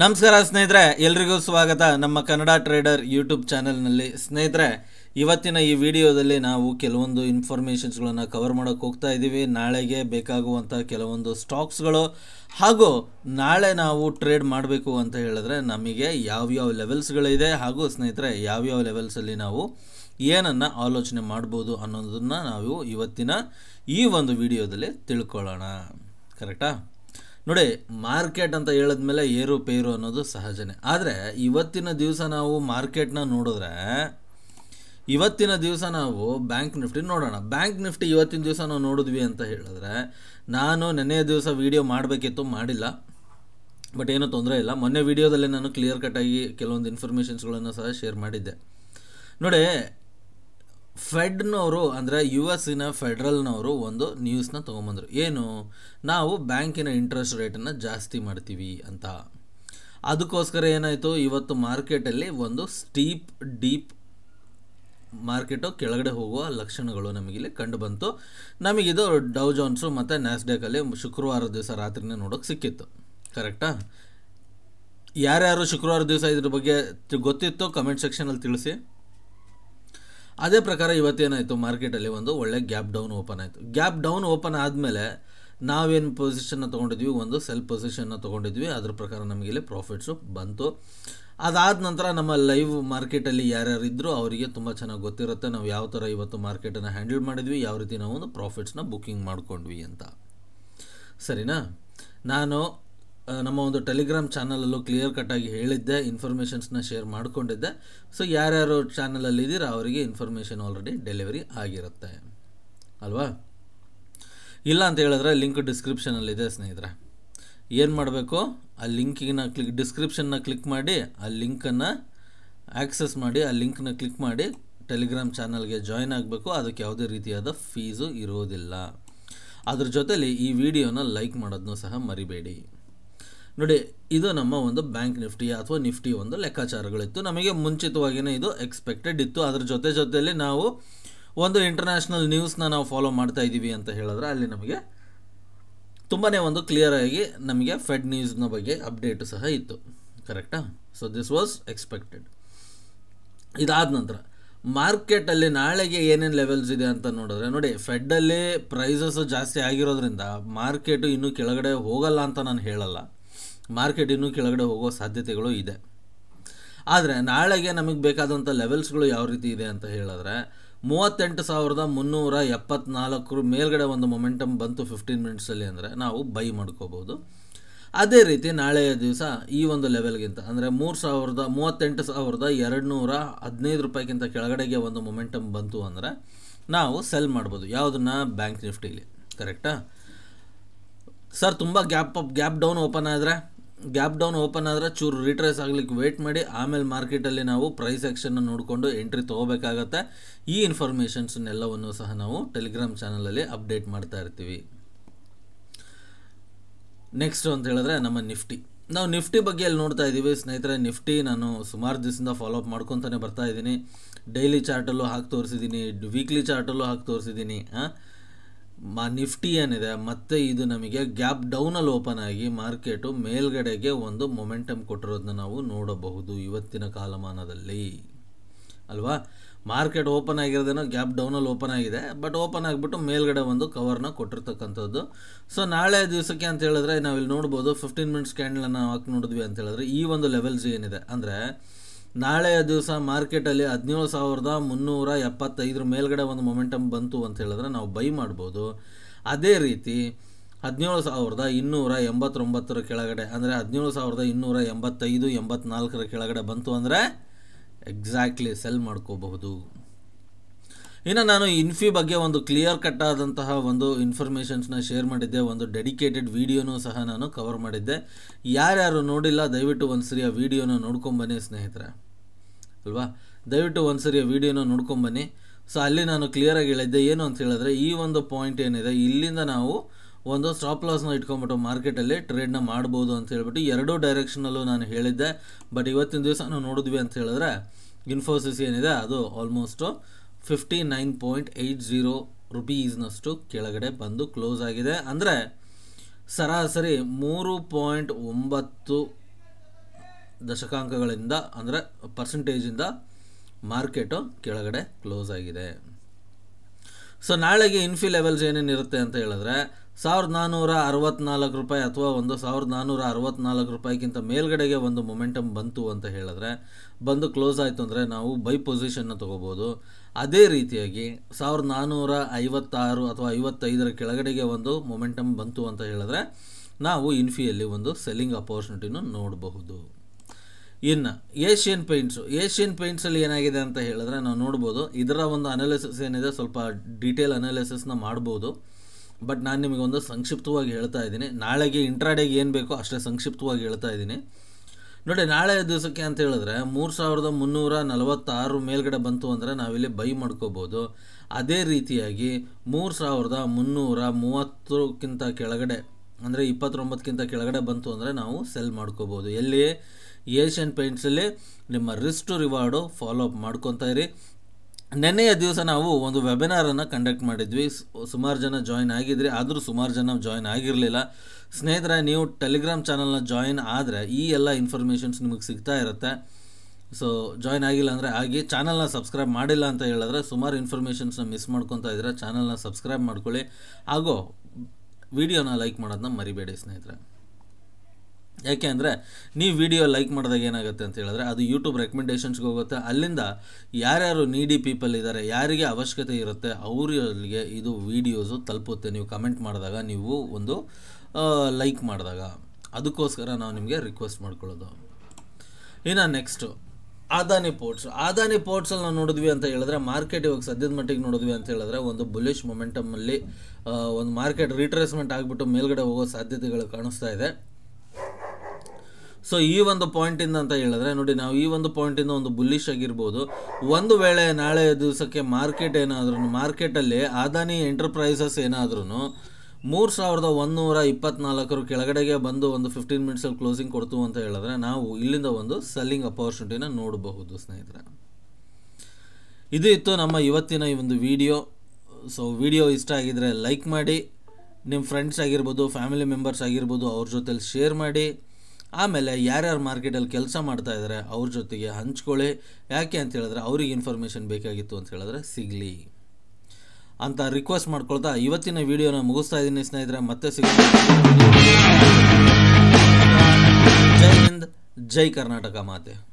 ನಮಸ್ಕಾರ ಸ್ನೇಹಿತರೆ ಎಲ್ರಿಗೂ ಸ್ವಾಗತ ನಮ್ಮ ಕನ್ನಡ ಟ್ರೇಡರ್ ಯೂಟ್ಯೂಬ್ ಚಾನಲ್ನಲ್ಲಿ ಸ್ನೇಹಿತರೆ ಇವತ್ತಿನ ಈ ವಿಡಿಯೋದಲ್ಲಿ ನಾವು ಕೆಲವೊಂದು ಇನ್ಫಾರ್ಮೇಷನ್ಸ್ಗಳನ್ನು ಕವರ್ ಮಾಡೋಕ್ಕೆ ಹೋಗ್ತಾ ಇದ್ದೀವಿ ನಾಳೆಗೆ ಬೇಕಾಗುವಂಥ ಕೆಲವೊಂದು ಸ್ಟಾಕ್ಸ್ಗಳು ಹಾಗೂ ನಾಳೆ ನಾವು ಟ್ರೇಡ್ ಮಾಡಬೇಕು ಅಂತ ಹೇಳಿದ್ರೆ ನಮಗೆ ಯಾವ್ಯಾವ ಲೆವೆಲ್ಸ್ಗಳಿದೆ ಹಾಗೂ ಸ್ನೇಹಿತರೆ ಯಾವ್ಯಾವ ಲೆವೆಲ್ಸಲ್ಲಿ ನಾವು ಏನನ್ನು ಆಲೋಚನೆ ಮಾಡ್ಬೋದು ಅನ್ನೋದನ್ನು ನಾವು ಇವತ್ತಿನ ಈ ಒಂದು ವಿಡಿಯೋದಲ್ಲಿ ತಿಳ್ಕೊಳ್ಳೋಣ ಕರೆಕ್ಟಾ ನೋಡಿ ಮಾರ್ಕೆಟ್ ಅಂತ ಹೇಳಿದ್ಮೇಲೆ ಏರು ಪೇರು ಅನ್ನೋದು ಸಹಜನೇ ಆದರೆ ಇವತ್ತಿನ ದಿವಸ ನಾವು ಮಾರ್ಕೆಟ್ನ ನೋಡಿದ್ರೆ ಇವತ್ತಿನ ದಿವಸ ನಾವು ಬ್ಯಾಂಕ್ ನಿಫ್ಟಿ ನೋಡೋಣ ಬ್ಯಾಂಕ್ ನಿಫ್ಟಿ ಇವತ್ತಿನ ದಿವಸ ನಾವು ನೋಡಿದ್ವಿ ಅಂತ ಹೇಳಿದ್ರೆ ನಾನು ನೆನೆಯ ದಿವಸ ವೀಡಿಯೋ ಮಾಡಬೇಕಿತ್ತು ಮಾಡಿಲ್ಲ ಬಟ್ ಏನೂ ತೊಂದರೆ ಇಲ್ಲ ಮೊನ್ನೆ ವೀಡಿಯೋದಲ್ಲಿ ನಾನು ಕ್ಲಿಯರ್ ಕಟ್ಟಾಗಿ ಕೆಲವೊಂದು ಇನ್ಫಾರ್ಮೇಷನ್ಸ್ಗಳನ್ನು ಸಹ ಶೇರ್ ಮಾಡಿದ್ದೆ ನೋಡಿ ಫೆಡ್ನವರು ಅಂದರೆ ಯು ಇನ ಫೆಡ್ರಲ್ನವರು ಒಂದು ನ್ಯೂಸ್ನ ತೊಗೊಂಬಂದರು ಏನು ನಾವು ಬ್ಯಾಂಕಿನ ಇಂಟ್ರೆಸ್ಟ್ ರೇಟನ್ನು ಜಾಸ್ತಿ ಮಾಡ್ತೀವಿ ಅಂತ ಅದಕ್ಕೋಸ್ಕರ ಏನಾಯಿತು ಇವತ್ತು ಮಾರ್ಕೆಟಲ್ಲಿ ಒಂದು ಸ್ಟೀಪ್ ಡೀಪ್ ಮಾರ್ಕೆಟು ಕೆಳಗಡೆ ಹೋಗುವ ಲಕ್ಷಣಗಳು ನಮಗಿಲ್ಲಿ ಕಂಡು ಬಂತು ನಮಗಿದು ಡೌ ಜೋನ್ಸು ಮತ್ತು ನ್ಯಾಸ್ಡೇಕಲ್ಲಿ ಶುಕ್ರವಾರ ದಿವಸ ರಾತ್ರಿನೇ ನೋಡೋಕೆ ಸಿಕ್ಕಿತ್ತು ಕರೆಕ್ಟಾ ಯಾರ್ಯಾರು ಶುಕ್ರವಾರ ದಿವಸ ಇದ್ರ ಬಗ್ಗೆ ಗೊತ್ತಿತ್ತು ಕಮೆಂಟ್ ಸೆಕ್ಷನಲ್ಲಿ ತಿಳಿಸಿ ಅದೇ ಪ್ರಕಾರ ಇವತ್ತೇನಾಯಿತು ಮಾರ್ಕೆಟಲ್ಲಿ ಒಂದು ಒಳ್ಳೆ ಗ್ಯಾಪ್ ಡೌನ್ ಓಪನ್ ಆಯಿತು ಗ್ಯಾಪ್ ಡೌನ್ ಓಪನ್ ಆದಮೇಲೆ ನಾವೇನು ಪೊಸಿಷನ್ನ ತೊಗೊಂಡಿದ್ವಿ ಒಂದು ಸೆಲ್ ಪೊಸಿಷನ್ನ ತೊಗೊಂಡಿದ್ವಿ ಅದ್ರ ಪ್ರಕಾರ ನಮಗೆ ಇಲ್ಲಿ ಪ್ರಾಫಿಟ್ಸು ಬಂತು ಅದಾದ ನಂತರ ನಮ್ಮ ಲೈವ್ ಮಾರ್ಕೆಟಲ್ಲಿ ಯಾರ್ಯಾರು ಇದ್ದರೂ ಅವರಿಗೆ ತುಂಬ ಚೆನ್ನಾಗಿ ಗೊತ್ತಿರುತ್ತೆ ನಾವು ಯಾವ ಥರ ಇವತ್ತು ಮಾರ್ಕೆಟನ್ನು ಹ್ಯಾಂಡಲ್ ಮಾಡಿದ್ವಿ ಯಾವ ರೀತಿ ನಾವು ಒಂದು ಪ್ರಾಫಿಟ್ಸ್ನ ಬುಕ್ಕಿಂಗ್ ಮಾಡ್ಕೊಂಡ್ವಿ ಅಂತ ಸರಿನಾ ನಾನು ನಮ್ಮ ಒಂದು ಟೆಲಿಗ್ರಾಮ್ ಚಾನಲಲ್ಲೂ ಕ್ಲಿಯರ್ ಕಟ್ಟಾಗಿ ಹೇಳಿದ್ದೆ ಇನ್ಫಾರ್ಮೇಷನ್ಸ್ನ ಶೇರ್ ಮಾಡಿಕೊಂಡಿದ್ದೆ ಸೊ ಯಾರ್ಯಾರು ಚಾನಲಲ್ಲಿ ಇದ್ದೀರಾ ಅವರಿಗೆ ಇನ್ಫಾರ್ಮೇಷನ್ ಆಲ್ರೆಡಿ ಡೆಲಿವರಿ ಆಗಿರುತ್ತೆ ಅಲ್ವಾ ಇಲ್ಲ ಅಂತ ಹೇಳಿದ್ರೆ ಲಿಂಕ್ ಡಿಸ್ಕ್ರಿಪ್ಷನಲ್ಲಿದೆ ಸ್ನೇಹಿತರೆ ಏನು ಮಾಡಬೇಕು ಆ ಲಿಂಕಿನ ಕ್ಲಿಕ್ ಡಿಸ್ಕ್ರಿಪ್ಷನ್ನ ಕ್ಲಿಕ್ ಮಾಡಿ ಆ ಲಿಂಕನ್ನು ಆ್ಯಕ್ಸಸ್ ಮಾಡಿ ಆ ಲಿಂಕ್ನ ಕ್ಲಿಕ್ ಮಾಡಿ ಟೆಲಿಗ್ರಾಮ್ ಚಾನಲ್ಗೆ ಜಾಯ್ನ್ ಆಗಬೇಕು ಅದಕ್ಕೆ ಯಾವುದೇ ರೀತಿಯಾದ ಫೀಸು ಇರೋದಿಲ್ಲ ಅದ್ರ ಜೊತೇಲಿ ಈ ವಿಡಿಯೋನ ಲೈಕ್ ಮಾಡೋದನ್ನು ಸಹ ಮರಿಬೇಡಿ ನೋಡಿ ಇದು ನಮ್ಮ ಒಂದು ಬ್ಯಾಂಕ್ ನಿಫ್ಟಿ ಅಥವಾ ನಿಫ್ಟಿ ಒಂದು ಲೆಕ್ಕಾಚಾರಗಳಿತ್ತು ನಮಗೆ ಮುಂಚಿತವಾಗಿಯೇ ಇದು ಎಕ್ಸ್ಪೆಕ್ಟೆಡ್ ಇತ್ತು ಅದರ ಜೊತೆ ಜೊತೆಯಲ್ಲಿ ನಾವು ಒಂದು ಇಂಟರ್ನ್ಯಾಷನಲ್ ನ್ಯೂಸ್ನ ನಾವು ಫಾಲೋ ಮಾಡ್ತಾ ಇದ್ದೀವಿ ಅಂತ ಹೇಳಿದ್ರೆ ಅಲ್ಲಿ ನಮಗೆ ತುಂಬಾ ಒಂದು ಕ್ಲಿಯರ್ ಆಗಿ ನಮಗೆ ಫೆಡ್ ನ್ಯೂಸ್ನ ಬಗ್ಗೆ ಅಪ್ಡೇಟ್ ಸಹ ಇತ್ತು ಕರೆಕ್ಟಾ ಸೊ ದಿಸ್ ವಾಸ್ ಎಕ್ಸ್ಪೆಕ್ಟೆಡ್ ಇದಾದ ನಂತರ ಮಾರ್ಕೆಟಲ್ಲಿ ನಾಳೆಗೆ ಏನೇನು ಲೆವೆಲ್ಸ್ ಇದೆ ಅಂತ ನೋಡಿದ್ರೆ ನೋಡಿ ಫೆಡ್ಡಲ್ಲಿ ಪ್ರೈಸಸ್ ಜಾಸ್ತಿ ಆಗಿರೋದ್ರಿಂದ ಮಾರ್ಕೆಟು ಇನ್ನೂ ಕೆಳಗಡೆ ಹೋಗಲ್ಲ ಅಂತ ನಾನು ಹೇಳಲ್ಲ ಮಾರ್ಕೆಟ್ ಇನ್ನೂ ಕೆಳಗಡೆ ಹೋಗೋ ಸಾಧ್ಯತೆಗಳು ಇದೆ ಆದರೆ ನಾಳೆಗೆ ನಮಗೆ ಬೇಕಾದಂಥ ಲೆವೆಲ್ಸ್ಗಳು ಯಾವ ರೀತಿ ಇದೆ ಅಂತ ಹೇಳಿದ್ರೆ ಮೂವತ್ತೆಂಟು ಸಾವಿರದ ಮುನ್ನೂರ ಎಪ್ಪತ್ನಾಲ್ಕರ ಮೇಲ್ಗಡೆ ಒಂದು ಮೊಮೆಂಟಮ್ ಬಂತು ಫಿಫ್ಟೀನ್ ಮಿನಿಟ್ಸಲ್ಲಿ ಅಂದರೆ ನಾವು ಬೈ ಮಾಡ್ಕೋಬೋದು ಅದೇ ರೀತಿ ನಾಳೆಯ ದಿವಸ ಈ ಒಂದು ಲೆವೆಲ್ಗಿಂತ ಅಂದರೆ ಮೂರು ಸಾವಿರದ ಮೂವತ್ತೆಂಟು ಸಾವಿರದ ಎರಡು ನೂರ ಹದಿನೈದು ರೂಪಾಯಿಗಿಂತ ಕೆಳಗಡೆಗೆ ಒಂದು ಮೊಮೆಂಟಮ್ ಬಂತು ಅಂದರೆ ನಾವು ಸೆಲ್ ಮಾಡ್ಬೋದು ಯಾವುದನ್ನ ಬ್ಯಾಂಕ್ ನಿಫ್ಟಿಲಿ ಕರೆಕ್ಟಾ ಸರ್ ತುಂಬ gap up gap down open ಆದರೆ ಗ್ಯಾಪ್ ಡೌನ್ ಓಪನ್ ಆದರೆ ಚೂರು ರಿಟ್ರೇಸ್ ಆಗಲಿಕ್ಕೆ ವೆಯ್ಟ್ ಮಾಡಿ ಆಮೇಲೆ ಮಾರ್ಕೆಟಲ್ಲಿ ನಾವು ಪ್ರೈಸ್ ಆ್ಯಕ್ಷನ್ನ ನೋಡಿಕೊಂಡು ಎಂಟ್ರಿ ತೊಗೋಬೇಕಾಗತ್ತೆ ಈ ಇನ್ಫಾರ್ಮೇಷನ್ಸ್ನೆಲ್ಲವನ್ನು ಸಹ ನಾವು ಟೆಲಿಗ್ರಾಮ್ ಚಾನಲಲ್ಲಿ ಅಪ್ಡೇಟ್ ಮಾಡ್ತಾ ಇರ್ತೀವಿ ನೆಕ್ಸ್ಟ್ ಅಂತ ಹೇಳಿದ್ರೆ ನಮ್ಮ ನಿಫ್ಟಿ ನಾವು ನಿಫ್ಟಿ ಬಗ್ಗೆ ಅಲ್ಲಿ ನೋಡ್ತಾ ಇದ್ದೀವಿ ಸ್ನೇಹಿತರೆ ನಿಫ್ಟಿ ನಾನು ಸುಮಾರು ದಿವಸದಿಂದ ಫಾಲೋಅಪ್ ಮಾಡ್ಕೊತಾನೆ ಬರ್ತಾ ಇದ್ದೀನಿ ಡೈಲಿ ಚಾರ್ಟಲ್ಲೂ ಹಾಕಿ ತೋರಿಸಿದ್ದೀನಿ ವೀಕ್ಲಿ ಚಾರ್ಟಲ್ಲೂ ಹಾಕಿ ತೋರಿಸಿದ್ದೀನಿ ಹಾಂ ಮ ನಿಫ್ಟಿ ಏನಿದೆ ಮತ್ತೆ ಇದು ನಮಗೆ ಗ್ಯಾಪ್ ಡೌನಲ್ಲಿ ಓಪನ್ ಆಗಿ ಮಾರ್ಕೆಟು ಮೇಲ್ಗಡೆಗೆ ಒಂದು ಮೊಮೆಂಟಮ್ ಕೊಟ್ಟಿರೋದನ್ನ ನಾವು ನೋಡಬಹುದು ಇವತ್ತಿನ ಕಾಲಮಾನದಲ್ಲಿ ಅಲ್ವಾ ಮಾರ್ಕೆಟ್ ಓಪನ್ ಆಗಿರೋದೇನೋ ಗ್ಯಾಪ್ ಡೌನಲ್ಲಿ ಓಪನ್ ಆಗಿದೆ ಬಟ್ ಓಪನ್ ಆಗಿಬಿಟ್ಟು ಮೇಲ್ಗಡೆ ಒಂದು ಕವರ್ನ ಕೊಟ್ಟಿರ್ತಕ್ಕಂಥದ್ದು ಸೊ ನಾಳೆ ದಿವಸಕ್ಕೆ ಅಂತ ಹೇಳಿದ್ರೆ ನಾವಿಲ್ಲಿ ನೋಡ್ಬೋದು ಫಿಫ್ಟೀನ್ ಮಿನಿಟ್ಸ್ ಕ್ಯಾಂಡಲನ್ನು ಹಾಕಿ ನೋಡಿದ್ವಿ ಅಂತ ಹೇಳಿದ್ರೆ ಈ ಒಂದು ಲೆವೆಲ್ಸ್ ಏನಿದೆ ಅಂದರೆ ನಾಳೆಯ ದಿವಸ ಮಾರ್ಕೆಟಲ್ಲಿ ಹದಿನೇಳು ಸಾವಿರದ ಮುನ್ನೂರ ಎಪ್ಪತ್ತೈದರ ಮೇಲ್ಗಡೆ ಒಂದು ಮೊಮೆಂಟಮ್ ಬಂತು ಅಂತ ಹೇಳಿದ್ರೆ ನಾವು ಬೈ ಮಾಡ್ಬೋದು ಅದೇ ರೀತಿ ಹದಿನೇಳು ಸಾವಿರದ ಇನ್ನೂರ ಎಂಬತ್ತೊಂಬತ್ತರ ಕೆಳಗಡೆ ಅಂದರೆ ಹದಿನೇಳು ಸಾವಿರದ ಇನ್ನೂರ ಎಂಬತ್ತೈದು ಎಂಬತ್ನಾಲ್ಕರ ಕೆಳಗಡೆ ಬಂತು ಅಂದರೆ ಎಕ್ಸಾಕ್ಟ್ಲಿ ಸೆಲ್ ಮಾಡ್ಕೋಬಹುದು ಇನ್ನು ನಾನು ಇನ್ಫಿ ಬಗ್ಗೆ ಒಂದು ಕ್ಲಿಯರ್ ಕಟ್ ಆದಂತಹ ಒಂದು ಇನ್ಫಾರ್ಮೇಷನ್ಸ್ನ ಶೇರ್ ಮಾಡಿದ್ದೆ ಒಂದು ಡೆಡಿಕೇಟೆಡ್ ವೀಡಿಯೋನೂ ಸಹ ನಾನು ಕವರ್ ಮಾಡಿದ್ದೆ ಯಾರ್ಯಾರು ನೋಡಿಲ್ಲ ದಯವಿಟ್ಟು ಒಂದು ಸರಿ ಆ ವೀಡಿಯೋನ ನೋಡ್ಕೊಂಬನ್ನಿ ಸ್ನೇಹಿತರೆ ಅಲ್ವಾ ದಯವಿಟ್ಟು ಒಂದು ಸರಿ ವೀಡಿಯೋನ ವಿಡಿಯೋನ ನೋಡ್ಕೊಂಬನ್ನಿ ಸೊ ಅಲ್ಲಿ ನಾನು ಕ್ಲಿಯರಾಗಿ ಹೇಳಿದ್ದೆ ಏನು ಅಂತ ಹೇಳಿದ್ರೆ ಈ ಒಂದು ಪಾಯಿಂಟ್ ಏನಿದೆ ಇಲ್ಲಿಂದ ನಾವು ಒಂದು ಸ್ಟಾಪ್ ಲಾಸ್ನ ಇಟ್ಕೊಂಬಿಟ್ಟು ಮಾರ್ಕೆಟಲ್ಲಿ ಟ್ರೇಡ್ನ ಮಾಡ್ಬೋದು ಅಂತ ಹೇಳ್ಬಿಟ್ಟು ಎರಡೂ ಡೈರೆಕ್ಷನಲ್ಲೂ ನಾನು ಹೇಳಿದ್ದೆ ಬಟ್ ಇವತ್ತಿನ ದಿವಸ ನಾವು ನೋಡಿದ್ವಿ ಅಂತ ಹೇಳಿದ್ರೆ ಇನ್ಫೋಸಿಸ್ ಏನಿದೆ ಅದು almost fifty nine point eight zero ರುಪೀಸ್ನಷ್ಟು ಕೆಳಗಡೆ ಬಂದು ಕ್ಲೋಸ್ ಆಗಿದೆ ಅಂದರೆ ಸರಾಸರಿ ಮೂರು ಪಾಯಿಂಟ್ ಒಂಬತ್ತು ದಶಕಾಂಕಗಳಿಂದ ಅಂದರೆ ಪರ್ಸೆಂಟೇಜಿಂದ ಮಾರ್ಕೆಟು ಕೆಳಗಡೆ ಕ್ಲೋಸ್ ಆಗಿದೆ ಸೊ ನಾಳೆಗೆ ಇನ್ಫಿ ಲೆವೆಲ್ಸ್ ಏನೇನಿರುತ್ತೆ ಅಂತ ಹೇಳಿದ್ರೆ ಸಾವಿರದ ನಾನ್ನೂರ ಅರವತ್ನಾಲ್ಕು ರೂಪಾಯಿ ಅಥವಾ ಒಂದು ಸಾವಿರದ ನಾನ್ನೂರ ಅರವತ್ನಾಲ್ಕು ರೂಪಾಯಿಗಿಂತ ಮೇಲ್ಗಡೆಗೆ ಒಂದು ಮೊಮೆಂಟಮ್ ಬಂತು ಅಂತ ಹೇಳಿದ್ರೆ ಬಂದು ಕ್ಲೋಸ್ ಆಯಿತು ಅಂದರೆ ನಾವು ಬೈ ಪೊಸಿಷನ್ನ ತೊಗೋಬೋದು ಅದೇ ರೀತಿಯಾಗಿ ಸಾವಿರದ ನಾನ್ನೂರ ಐವತ್ತಾರು ಅಥವಾ ಐವತ್ತೈದರ ಕೆಳಗಡೆಗೆ ಒಂದು ಮೊಮೆಂಟಮ್ ಬಂತು ಅಂತ ಹೇಳಿದ್ರೆ ನಾವು ಇನ್ಫಿಯಲ್ಲಿ ಒಂದು ಸೆಲ್ಲಿಂಗ್ ಅಪೋರ್ಚುನಿಟಿನೂ ನೋಡಬಹುದು ಇನ್ನು ಏಷ್ಯನ್ ಪೇಂಟ್ಸು ಏಷ್ಯನ್ ಪೇಂಟ್ಸಲ್ಲಿ ಏನಾಗಿದೆ ಅಂತ ಹೇಳಿದ್ರೆ ನಾವು ನೋಡ್ಬೋದು ಇದರ ಒಂದು ಅನಾಲಿಸಿಸ್ ಏನಿದೆ ಸ್ವಲ್ಪ ಡೀಟೇಲ್ ಅನಾಲಿಸಿಸ್ನ ಮಾಡ್ಬೋದು ಬಟ್ ನಾನು ನಿಮಗೆ ಒಂದು ಸಂಕ್ಷಿಪ್ತವಾಗಿ ಹೇಳ್ತಾ ಇದ್ದೀನಿ ನಾಳೆಗೆ ಇಂಟ್ರಾಡೇಗೆ ಏನು ಬೇಕೋ ಅಷ್ಟೇ ಸಂಕ್ಷಿಪ್ತವಾಗಿ ಹೇಳ್ತಾ ಇದ್ದೀನಿ ನೋಡಿ ನಾಳೆ ದಿವಸಕ್ಕೆ ಅಂತ ಹೇಳಿದ್ರೆ ಮೂರು ಸಾವಿರದ ಮುನ್ನೂರ ನಲವತ್ತಾರು ಮೇಲ್ಗಡೆ ಬಂತು ಅಂದರೆ ನಾವಿಲ್ಲಿ ಬೈ ಮಾಡ್ಕೋಬೋದು ಅದೇ ರೀತಿಯಾಗಿ ಮೂರು ಸಾವಿರದ ಮುನ್ನೂರ ಮೂವತ್ತಕ್ಕಿಂತ ಕೆಳಗಡೆ ಅಂದರೆ ಇಪ್ಪತ್ತೊಂಬತ್ತಕ್ಕಿಂತ ಕೆಳಗಡೆ ಬಂತು ಅಂದರೆ ನಾವು ಸೆಲ್ ಮಾಡ್ಕೋಬೋದು ಎಲ್ಲಿ ಏಷ್ಯನ್ ಪೇಂಟ್ಸಲ್ಲಿ ನಿಮ್ಮ ರಿಸ್ಟು ರಿವಾರ್ಡು ಫಾಲೋ ಅಪ್ ಮಾಡ್ಕೊತಾ ಇರಿ ನೆನೆಯ ದಿವಸ ನಾವು ಒಂದು ವೆಬಿನಾರನ್ನು ಕಂಡಕ್ಟ್ ಮಾಡಿದ್ವಿ ಸುಮಾರು ಜನ ಜಾಯಿನ್ ಆಗಿದ್ರಿ ಆದರೂ ಸುಮಾರು ಜನ ಜಾಯಿನ್ ಆಗಿರಲಿಲ್ಲ ಸ್ನೇಹಿತರೆ ನೀವು ಟೆಲಿಗ್ರಾಮ್ ಚಾನಲ್ನ ಜಾಯಿನ್ ಆದರೆ ಈ ಎಲ್ಲ ಇನ್ಫಾರ್ಮೇಷನ್ಸ್ ನಿಮಗೆ ಸಿಗ್ತಾ ಇರುತ್ತೆ ಸೊ ಜಾಯಿನ್ ಆಗಿಲ್ಲ ಅಂದರೆ ಆಗಿ ಚಾನಲ್ನ ಸಬ್ಸ್ಕ್ರೈಬ್ ಮಾಡಿಲ್ಲ ಅಂತ ಹೇಳಿದ್ರೆ ಸುಮಾರು ಇನ್ಫಾರ್ಮೇಷನ್ಸ್ನ ಮಿಸ್ ಮಾಡ್ಕೊತಾ ಇದ್ದೀರಾ ಚಾನಲ್ನ ಸಬ್ಸ್ಕ್ರೈಬ್ ಮಾಡ್ಕೊಳ್ಳಿ ಹಾಗೂ ವಿಡಿಯೋನ ಲೈಕ್ ಮಾಡೋದನ್ನ ಮರಿಬೇಡಿ ಸ್ನೇಹಿತರೆ ಯಾಕೆ ಅಂದರೆ ನೀವು ವಿಡಿಯೋ ಲೈಕ್ ಮಾಡಿದಾಗ ಏನಾಗುತ್ತೆ ಅಂತ ಹೇಳಿದ್ರೆ ಅದು ಯೂಟ್ಯೂಬ್ ರೆಕಮೆಂಡೇಷನ್ಸ್ಗೆ ಹೋಗುತ್ತೆ ಅಲ್ಲಿಂದ ಯಾರ್ಯಾರು ನೀಡಿ ಪೀಪಲ್ ಇದ್ದಾರೆ ಯಾರಿಗೆ ಅವಶ್ಯಕತೆ ಇರುತ್ತೆ ಅವರಿಗೆ ಇದು ವೀಡಿಯೋಸು ತಲುಪುತ್ತೆ ನೀವು ಕಮೆಂಟ್ ಮಾಡಿದಾಗ ನೀವು ಒಂದು ಲೈಕ್ ಮಾಡಿದಾಗ ಅದಕ್ಕೋಸ್ಕರ ನಾವು ನಿಮಗೆ ರಿಕ್ವೆಸ್ಟ್ ಮಾಡ್ಕೊಳ್ಳೋದು ಇನ್ನು ನೆಕ್ಸ್ಟು ಆದಾನಿ ಪೋರ್ಟ್ಸ್ ಆದಾನಿ ಪೋರ್ಟ್ಸಲ್ಲಿ ನಾವು ನೋಡಿದ್ವಿ ಅಂತ ಹೇಳಿದ್ರೆ ಮಾರ್ಕೆಟ್ ಇವಾಗ ಸದ್ಯದ ಮಟ್ಟಿಗೆ ನೋಡಿದ್ವಿ ಅಂತ ಹೇಳಿದ್ರೆ ಒಂದು ಬುಲಿಷ್ ಮೊಮೆಂಟಮಲ್ಲಿ ಒಂದು ಮಾರ್ಕೆಟ್ ರಿಟ್ರೇಸ್ಮೆಂಟ್ ಆಗಿಬಿಟ್ಟು ಮೇಲ್ಗಡೆ ಹೋಗೋ ಸಾಧ್ಯತೆಗಳು ಕಾಣಿಸ್ತಾ ಇದೆ ಸೊ ಈ ಒಂದು ಪಾಯಿಂಟಿಂದ ಅಂತ ಹೇಳಿದ್ರೆ ನೋಡಿ ನಾವು ಈ ಒಂದು ಪಾಯಿಂಟಿಂದ ಒಂದು ಬುಲ್ಲಿಶ್ ಆಗಿರ್ಬೋದು ಒಂದು ವೇಳೆ ನಾಳೆ ದಿವಸಕ್ಕೆ ಮಾರ್ಕೆಟ್ ಏನಾದ್ರೂ ಮಾರ್ಕೆಟಲ್ಲಿ ಅದಾನಿ ಎಂಟರ್ಪ್ರೈಸಸ್ ಏನಾದ್ರೂ ಮೂರು ಸಾವಿರದ ಒಂದುನೂರ ಇಪ್ಪತ್ನಾಲ್ಕರ ಕೆಳಗಡೆಗೆ ಬಂದು ಒಂದು ಫಿಫ್ಟೀನ್ ಮಿನಿಟ್ಸಲ್ಲಿ ಕ್ಲೋಸಿಂಗ್ ಕೊಡ್ತು ಅಂತ ಹೇಳಿದ್ರೆ ನಾವು ಇಲ್ಲಿಂದ ಒಂದು ಸೆಲ್ಲಿಂಗ್ ಅಪಾರ್ಚುನಿಟಿನ ನೋಡಬಹುದು ಸ್ನೇಹಿತರೆ ಇದು ಇತ್ತು ನಮ್ಮ ಇವತ್ತಿನ ಈ ಒಂದು ವಿಡಿಯೋ ಸೊ ವಿಡಿಯೋ ಇಷ್ಟ ಆಗಿದ್ರೆ ಲೈಕ್ ಮಾಡಿ ನಿಮ್ಮ ಫ್ರೆಂಡ್ಸ್ ಆಗಿರ್ಬೋದು ಫ್ಯಾಮಿಲಿ ಮೆಂಬರ್ಸ್ ಆಗಿರ್ಬೋದು ಅವ್ರ ಜೊತೆಲಿ ಶೇರ್ ಮಾಡಿ ಆಮೇಲೆ ಯಾರ್ಯಾರು ಮಾರ್ಕೆಟಲ್ಲಿ ಕೆಲಸ ಮಾಡ್ತಾ ಇದ್ದಾರೆ ಅವ್ರ ಜೊತೆಗೆ ಹಂಚ್ಕೊಳ್ಳಿ ಯಾಕೆ ಅಂತ ಹೇಳಿದ್ರೆ ಅವ್ರಿಗೆ ಇನ್ಫಾರ್ಮೇಷನ್ ಬೇಕಾಗಿತ್ತು ಅಂತ ಹೇಳಿದ್ರೆ ಸಿಗಲಿ ಅಂತ ರಿಕ್ವೆಸ್ಟ್ ಮಾಡ್ಕೊಳ್ತಾ ಇವತ್ತಿನ ವಿಡಿಯೋನ ಮುಗಿಸ್ತಾ ಇದ್ದೀನಿ ಸ್ನೇಹಿತರೆ ಮತ್ತೆ ಸಿಗ ಜೈ ಹಿಂದ್ ಜೈ ಕರ್ನಾಟಕ ಮಾತೆ